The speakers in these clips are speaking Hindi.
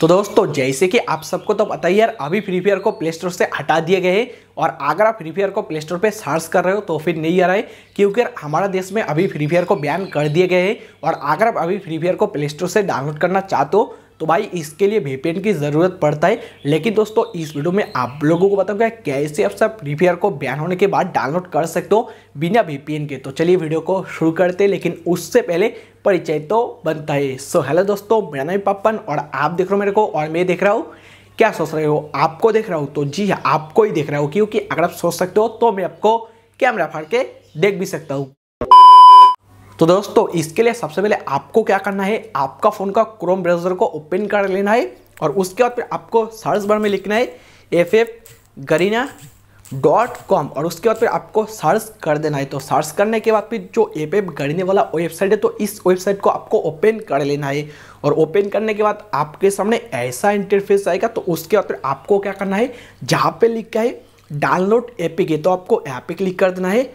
तो दोस्तों जैसे कि आप सबको तो पता ही यार अभी फ्री फायर को प्ले स्टोर से हटा दिए गए और अगर आप फ्री फायर को प्ले स्टोर पे सर्च कर रहे हो तो फिर नहीं आ रहा है क्योंकि हमारा देश में अभी फ्री फायर को बैन कर दिए गए हैं और अगर आप अभी फ्री फायर को प्ले स्टोर से डाउनलोड करना चाहते हो तो भाई इसके लिए वीपीएन की ज़रूरत पड़ता है लेकिन दोस्तों इस वीडियो में आप लोगों को बताऊंगा कैसे आप सब रिपेयर को बैन होने के बाद डाउनलोड कर सकते हो बिना वीपीएन के तो चलिए वीडियो को शुरू करते हैं लेकिन उससे पहले परिचय तो बनता है सो हेलो दोस्तों मेरा नाम पप्पन और आप देख रहे हो मेरे को और मैं देख रहा हूँ क्या सोच रहे हो आपको देख रहा हूँ तो जी हाँ, आपको ही देख रहा हूँ क्योंकि अगर आप सोच सकते हो तो मैं आपको कैमरा फाड़ के देख भी सकता हूँ तो दोस्तों इसके लिए सबसे पहले आपको क्या करना है आपका फ़ोन का क्रोम ब्राउज़र को ओपन कर लेना है और उसके बाद फिर आपको सर्च बार में लिखना है F F Garena dot com और उसके बाद फिर आपको सर्च कर देना है तो सर्च करने के बाद फिर जो एप एप गढ़ने वाला वेबसाइट है तो इस वेबसाइट को आपको ओपन कर लेना है और ओपन करने के बाद आपके सामने ऐसा इंटरफेस आएगा तो उसके बाद फिर आपको क्या करना है जहाँ पे लिखा है डाउनलोड एपिक है तो आपको एपिक क्लिक कर देना है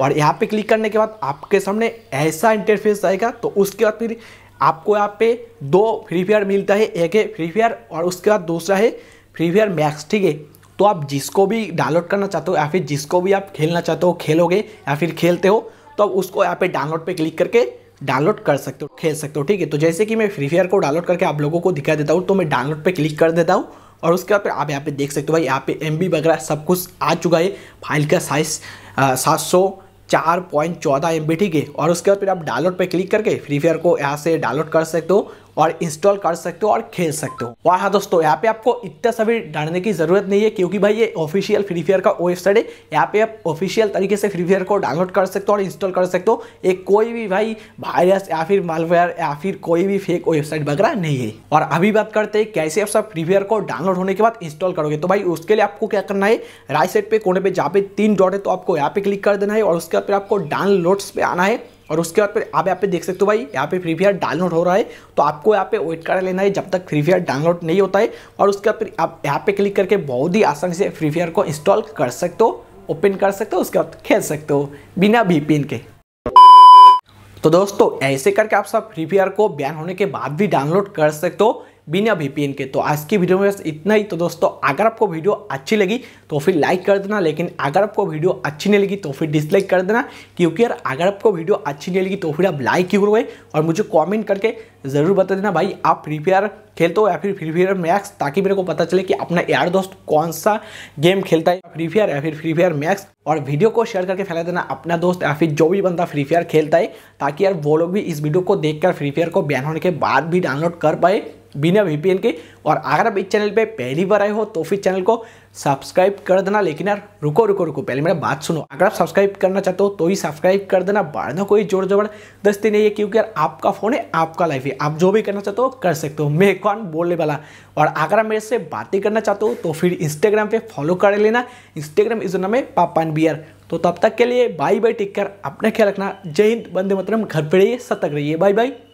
और यहाँ पे क्लिक करने के बाद आपके सामने ऐसा इंटरफेस आएगा तो उसके बाद फिर आपको यहाँ पे दो फ्री फायर मिलता है एक है फ्री फायर और उसके बाद दूसरा है फ्री फायर मैक्स ठीक है तो आप जिसको भी डाउनलोड करना चाहते हो या फिर जिसको भी आप खेलना चाहते हो खेलोगे या फिर खेलते हो तो आप उसको यहाँ पे डाउनलोड पे क्लिक करके डाउनलोड कर सकते हो खेल सकते हो ठीक है तो जैसे कि मैं फ्री फायर को डाउनलोड करके आप लोगों को दिखा देता हूँ तो मैं डाउनलोड पे क्लिक कर देता हूँ और उसके बाद आप यहाँ पे देख सकते हो भाई यहाँ पे एम वगैरह सब कुछ आ चुका है फाइल का साइज सात चार पॉइंट चौदह एम ठीक है और उसके बाद फिर आप डाउनलोड पर क्लिक करके फ्री फायर को यहाँ से डाउनलोड कर सकते हो और इंस्टॉल कर सकते हो और खेल सकते हो और हाँ दोस्तों यहाँ पे आपको इतना सभी डालने की ज़रूरत नहीं है क्योंकि भाई ये ऑफिशियल फ्री फायर का वेबसाइट है यहाँ पे आप ऑफिशियल तरीके से फ्री फायर को डाउनलोड कर सकते हो और इंस्टॉल कर सकते हो ये कोई भी भाई वायरस या फिर मालवेयर या फिर कोई भी फेक वेबसाइट वगैरह नहीं है और अभी बात करते हैं कैसे आप सब फ्री फायर को डाउनलोड होने के बाद इंस्टॉल करोगे तो भाई उसके लिए आपको क्या करना है राइट साइड पे कोने पे जहाँ पे तीन डॉट है तो आपको यहाँ पे क्लिक कर देना है और उसके बाद फिर आपको डाउनलोड्स पे आना है और उसके बाद पर आप यहाँ पे देख सकते हो भाई यहाँ पे फ्री फायर डाउनलोड हो रहा है तो आपको यहाँ पे वेट कर लेना है जब तक फ्री फायर डाउनलोड नहीं होता है और उसके बाद फिर आप यहाँ पे क्लिक करके बहुत ही आसानी से फ्री फायर को इंस्टॉल कर सकते हो ओपन कर सकते हो उसके बाद खेल सकते हो बिना पिन के तो दोस्तों ऐसे करके आप सब फ्री फायर को बैन होने के बाद भी डाउनलोड कर सकते हो बिना वीपीएन के तो आज की वीडियो में बस इतना ही तो दोस्तों अगर आपको वीडियो अच्छी लगी तो फिर लाइक कर देना लेकिन अगर आपको वीडियो अच्छी नहीं लगी तो फिर डिसलाइक कर देना क्योंकि यार अगर आपको वीडियो अच्छी नहीं लगी तो फिर आप लाइक क्यों करोगे और मुझे कॉमेंट करके ज़रूर बता देना भाई आप फ्री फायर खेलते हो या फिर फ्री फायर मैक्स ताकि मेरे को पता चले कि अपना यार दोस्त कौन सा गेम खेलता है फ्री फायर या फिर फ्री फायर मैक्स और वीडियो को शेयर करके फैला देना अपना दोस्त या फिर जो भी बंदा फ्री फायर खेलता है ताकि यार वो लोग भी इस वीडियो को देखकर फ्री फायर को बैन होने के बाद भी डाउनलोड कर पाए बिना वीपीएन के और अगर आप इस चैनल पे पहली बार आए हो तो फिर चैनल को सब्सक्राइब कर देना लेकिन यार रुको रुको रुको पहले मेरा बात सुनो अगर आप सब्सक्राइब करना चाहते हो तो ही सब्सक्राइब कर देना बढ़ना कोई जोर जबरदस्ती नहीं है क्योंकि यार आपका फ़ोन है आपका लाइफ है आप जो भी करना चाहते हो कर सकते हो मैं कौन बोलने वाला और अगर आप मेरे से बातें करना चाहते हो तो फिर इंस्टाग्राम पर फॉलो कर लेना इंस्टाग्राम इस नाम है एंड बियर तो तब तक के लिए बाय बाय टिक कर अपना ख्याल रखना जय हिंद बंदे मतलब घर पर रहिए सतर्क रहिए बाय बाय